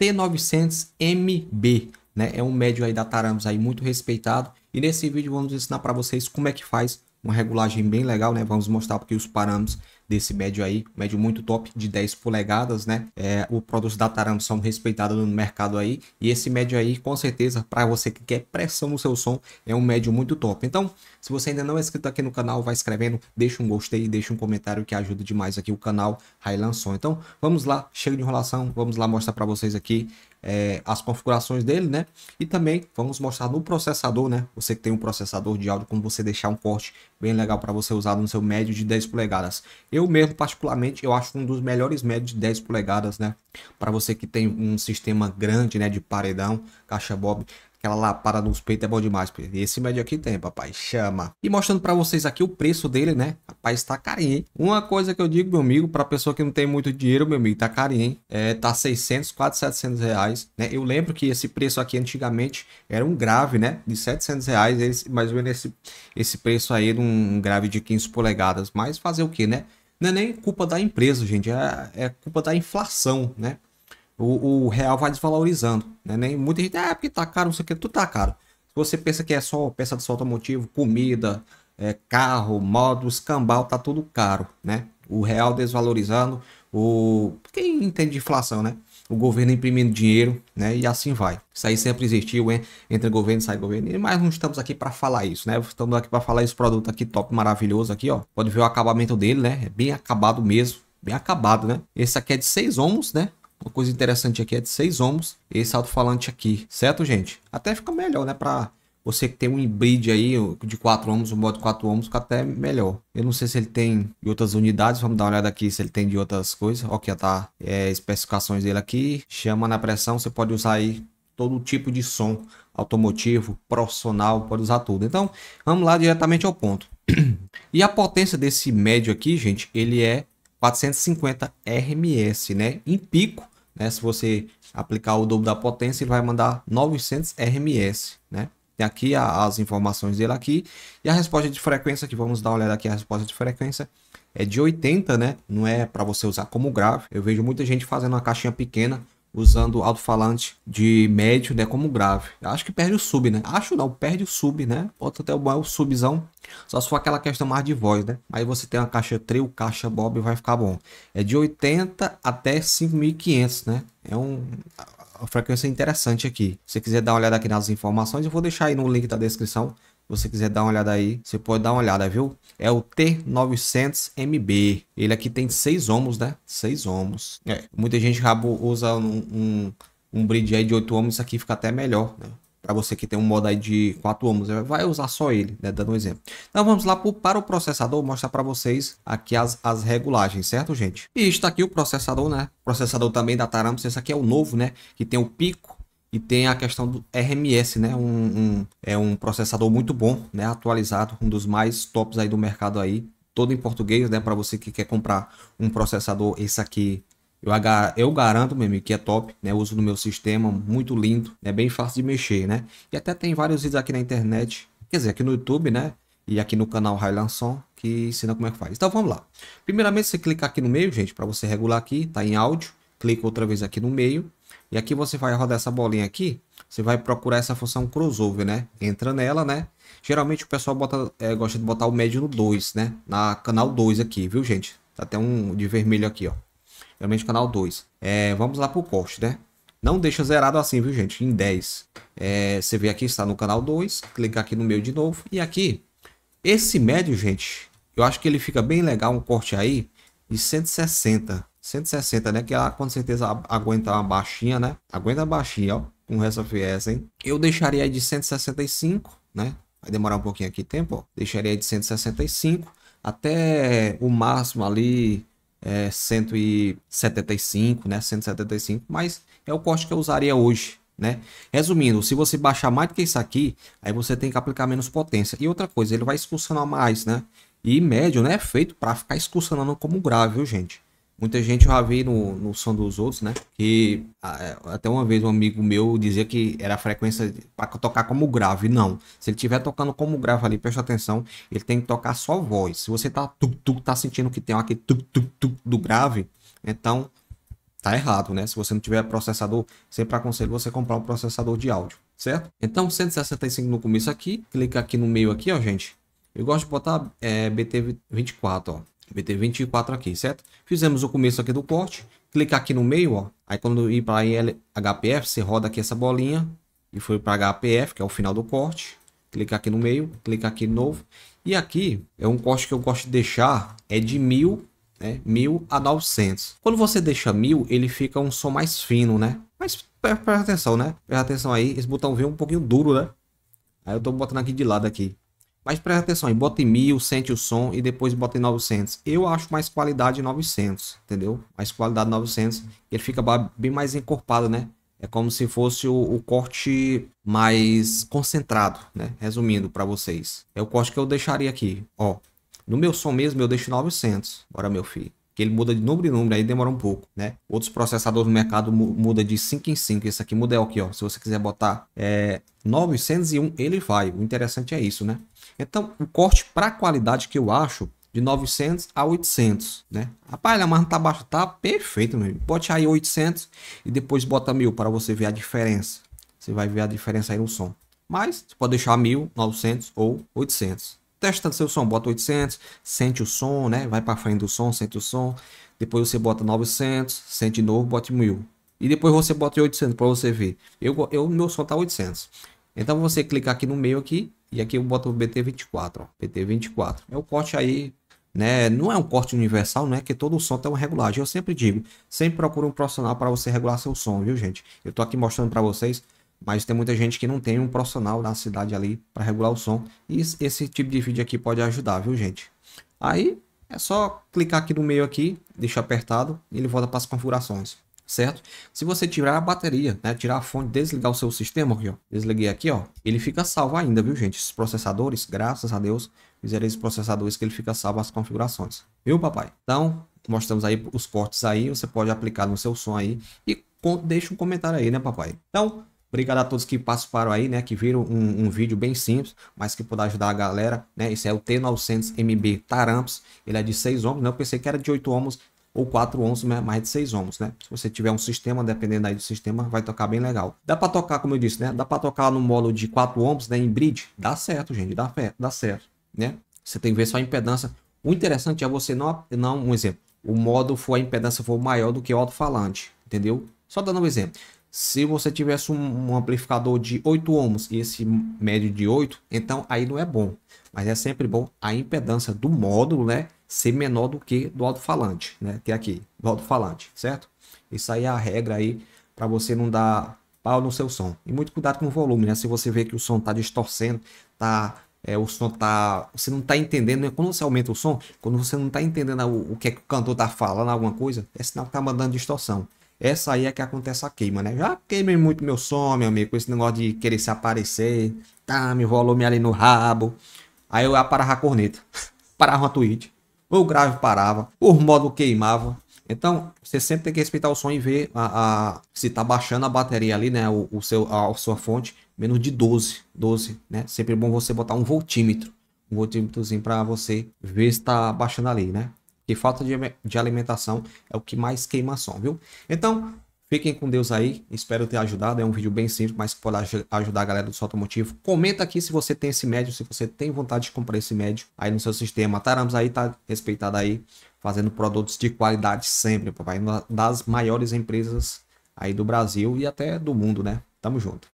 T900MB, né? É um médio aí da Taramos aí muito respeitado. E nesse vídeo vamos ensinar para vocês como é que faz uma regulagem bem legal, né? Vamos mostrar porque os parâmetros desse médio aí, médio muito top de 10 polegadas, né? É, o produtos da Taram são respeitados no mercado aí e esse médio aí, com certeza, para você que quer pressão no seu som, é um médio muito top. Então, se você ainda não é inscrito aqui no canal, vai escrevendo, deixa um gostei, deixa um comentário que ajuda demais aqui o canal Highland Som. Então, vamos lá, chega de enrolação, vamos lá mostrar para vocês aqui é, as configurações dele, né? E também vamos mostrar no processador, né? Você que tem um processador de áudio, como você deixar um corte bem legal para você usar no seu médio de 10 polegadas. Eu mesmo, particularmente, eu acho um dos melhores médios de 10 polegadas, né? Para você que tem um sistema grande, né? De paredão, caixa bob, Aquela lapada nos peitos é bom demais, Esse médio aqui tem, papai. Chama. E mostrando pra vocês aqui o preço dele, né? Rapaz, tá carinho, hein? Uma coisa que eu digo, meu amigo, pra pessoa que não tem muito dinheiro, meu amigo, tá carinho, hein? É, tá 600, quase 700 reais, né? Eu lembro que esse preço aqui antigamente era um grave, né? De 700 reais, esse, mais ou menos esse, esse preço aí de um grave de 15 polegadas. Mas fazer o que, né? Não é nem culpa da empresa, gente. É, é culpa da inflação, né? o, o real vai desvalorizando. Né? Nem muita gente, ah, é porque tá caro, não sei o que, tudo tá caro. Se você pensa que é só peça de automotivo, comida, é, carro, modos, cambal, tá tudo caro, né? O real desvalorizando, o quem entende de inflação, né? O governo imprimindo dinheiro, né? E assim vai. Isso aí sempre existiu, hein? Entre governo e sai governo. Mas não estamos aqui para falar isso, né? Estamos aqui para falar esse produto aqui top, maravilhoso aqui, ó. Pode ver o acabamento dele, né? É bem acabado mesmo. Bem acabado, né? Esse aqui é de seis ohms, né? Uma coisa interessante aqui é de 6 ohms esse alto-falante aqui, certo, gente? Até fica melhor, né? Para você que tem um hybrid aí de 4 ohms, um modo 4 ohms, fica até melhor. Eu não sei se ele tem de outras unidades, vamos dar uma olhada aqui se ele tem de outras coisas. Ó, aqui tá é, especificações dele aqui, chama na pressão, você pode usar aí todo tipo de som automotivo, profissional, pode usar tudo. Então, vamos lá diretamente ao ponto. e a potência desse médio aqui, gente, ele é 450 RMS, né? Em pico, né? Se você aplicar o dobro da potência, ele vai mandar 900 RMS, né? Tem aqui a, as informações dele aqui. E a resposta de frequência, que vamos dar uma olhada aqui, a resposta de frequência é de 80, né? Não é para você usar como grave. Eu vejo muita gente fazendo uma caixinha pequena usando alto-falante de médio, né, como grave. Acho que perde o sub, né? Acho não, perde o sub, né? Pode até o subzão, só se for aquela questão mais de voz, né? Aí você tem uma caixa trio, caixa bob, vai ficar bom. É de 80 até 5500, né? É um a frequência interessante aqui. Se você quiser dar uma olhada aqui nas informações, eu vou deixar aí no link da descrição você quiser dar uma olhada aí, você pode dar uma olhada, viu? É o T900MB. Ele aqui tem seis ohms, né? Seis ohms. É, muita gente rabo usa um, um, um bridge aí de 8 ohms, isso aqui fica até melhor, né? Para você que tem um modo aí de 4 ohms, né? vai usar só ele, né? Dando um exemplo. Então vamos lá pro, para o processador, mostrar para vocês aqui as, as regulagens, certo, gente? E está aqui o processador, né? processador também da Taramus, esse aqui é o novo, né? Que tem o pico e tem a questão do RMS, né? Um, um, é um processador muito bom, né? Atualizado, um dos mais tops aí do mercado aí. Todo em português, né? Para você que quer comprar um processador, esse aqui eu, eu garanto, mesmo que é top, né? Eu uso no meu sistema, muito lindo, é né? bem fácil de mexer, né? E até tem vários vídeos aqui na internet, quer dizer, aqui no YouTube, né? E aqui no canal Highland que ensina como é que faz. Então vamos lá. Primeiramente, você clica aqui no meio, gente, para você regular aqui, tá em áudio. Clica outra vez aqui no meio e aqui você vai rodar essa bolinha aqui, você vai procurar essa função crossover, né? Entra nela, né? Geralmente o pessoal bota, é, gosta de botar o médio no 2, né? Na canal 2 aqui, viu, gente? Tá até um de vermelho aqui, ó. Geralmente canal 2. É, eh, vamos lá pro corte, né? Não deixa zerado assim, viu, gente? Em 10. É, eh, você vê aqui, está no canal 2. Clica aqui no meio de novo. E aqui, esse médio, gente, eu acho que ele fica bem legal, um corte aí de 160. 160, né? Que ela com certeza aguenta uma baixinha, né? Aguenta a baixinha, ó. Com o FS, hein? Eu deixaria aí de 165, né? Vai demorar um pouquinho aqui tempo, ó. Deixaria aí de 165 até o máximo ali é 175, né? 175, mas é o corte que eu usaria hoje, né? Resumindo, se você baixar mais do que isso aqui, aí você tem que aplicar menos potência. E outra coisa, ele vai excursionar mais, né? E médio, né? É feito para ficar excursionando como grave, viu, gente? Muita gente eu já vi no, no som dos outros, né? Que é, até uma vez um amigo meu dizia que era a frequência para tocar como grave. Não. Se ele estiver tocando como grave ali, presta atenção, ele tem que tocar só voz. Se você tá tá sentindo que tem aquele tu, do grave, então tá errado, né? Se você não tiver processador, sempre aconselho você comprar um processador de áudio, certo? Então, 165 no começo aqui, clica aqui no meio aqui, ó, gente. Eu gosto de botar é, BT24, ó. BT24 aqui, certo? Fizemos o começo aqui do corte, clicar aqui no meio, ó. Aí quando ir para HPF, você roda aqui essa bolinha e foi para HPF, que é o final do corte. Clicar aqui no meio, clicar aqui de novo. E aqui é um corte que eu gosto de deixar, é de 1000, né? 1000 a 900. Quando você deixa 1000, ele fica um som mais fino, né? Mas presta atenção, né? Presta atenção aí, esse botão vem um pouquinho duro, né? Aí eu tô botando aqui de lado aqui. Mas presta atenção aí, bota em 1000, sente o som e depois bota em 900. Eu acho mais qualidade 900, entendeu? Mais qualidade 900, ele fica bem mais encorpado, né? É como se fosse o, o corte mais concentrado, né? Resumindo para vocês. É o corte que eu deixaria aqui, ó. No meu som mesmo eu deixo 900. Bora, meu filho que ele muda de número em número, aí demora um pouco, né? Outros processadores no mercado muda de 5 em 5, esse aqui muda aqui, é ó. Se você quiser botar é, 901, ele vai. O interessante é isso, né? Então, o corte para qualidade que eu acho de 900 a 800, né? Rapaz, mas não tá baixo, tá perfeito, meu. Bote aí 800 e depois bota 1000 para você ver a diferença. Você vai ver a diferença aí no som. Mas você pode deixar 1.900 ou 800 testa seu som. Bota 800, sente o som, né? Vai para frente do som, sente o som. Depois você bota 900, sente de novo, bota 1000. E depois você bota 800 para você ver. Eu, eu, meu som tá 800. Então você clica aqui no meio aqui e aqui eu boto o BT24, ó, BT24. É o corte aí, né? Não é um corte universal, né? Que todo o som tem uma regulagem. Eu sempre digo, sempre procura um profissional para você regular seu som, viu, gente? Eu tô aqui mostrando para vocês mas tem muita gente que não tem um profissional na cidade ali para regular o som. E esse tipo de vídeo aqui pode ajudar, viu, gente? Aí é só clicar aqui no meio aqui, deixa apertado e ele volta para as configurações, certo? Se você tirar a bateria, né, tirar a fonte, desligar o seu sistema aqui, ó, desliguei aqui, ó, ele fica salvo ainda, viu, gente? Esses processadores, graças a Deus, fizeram esses processadores que ele fica salvo as configurações. Viu, papai? Então, mostramos aí os cortes aí, você pode aplicar no seu som aí e deixa um comentário aí, né, papai? Então, Obrigado a todos que participaram aí, né? Que viram um, um vídeo bem simples, mas que pode ajudar a galera, né? Esse é o T900MB Taramps. Ele é de 6 ohms, né? Eu pensei que era de 8 ohms ou 4 ohms, é mais de 6 ohms, né? Se você tiver um sistema, dependendo aí do sistema, vai tocar bem legal. Dá para tocar, como eu disse, né? Dá para tocar no modo de 4 ohms, né? Em bridge. Dá certo, gente. Dá, certo, dá certo, né? Você tem que ver só a impedância. O interessante é você não... não um exemplo. O modo for a impedância for maior do que o alto-falante, entendeu? Só dando um exemplo. Se você tivesse um, um amplificador de 8 ohms e esse médio de 8, então aí não é bom. Mas é sempre bom a impedância do módulo, né? Ser menor do que do alto-falante, né? Que é aqui, do alto-falante, certo? Isso aí é a regra aí para você não dar pau no seu som. E muito cuidado com o volume, né? Se você vê que o som está distorcendo, tá é, o som tá. Você não está entendendo, né? Quando você aumenta o som, quando você não está entendendo o, o que, é que o cantor está falando, alguma coisa, é sinal que tá mandando distorção. Essa aí é que acontece a queima, né? Já queimei muito meu som, meu amigo, com esse negócio de querer se aparecer, tá, meu me ali no rabo. Aí eu ia parar a corneta, parava uma tweet, o grave parava, o modo queimava. Então, você sempre tem que respeitar o som e ver a, a se tá baixando a bateria ali, né? O, o seu, a, a sua fonte, menos de 12, 12, né? Sempre é bom você botar um voltímetro, um voltímetrozinho para você ver se tá baixando ali, né? que falta de, de alimentação é o que mais queima som, viu? Então, Fiquem com Deus aí, espero ter ajudado. É um vídeo bem simples, mas que pode ajudar a galera do automotivo. Comenta aqui se você tem esse médio, se você tem vontade de comprar esse médio aí no seu sistema. Taramos aí tá respeitado aí, fazendo produtos de qualidade sempre, papai. Das maiores empresas aí do Brasil e até do mundo, né? Tamo junto.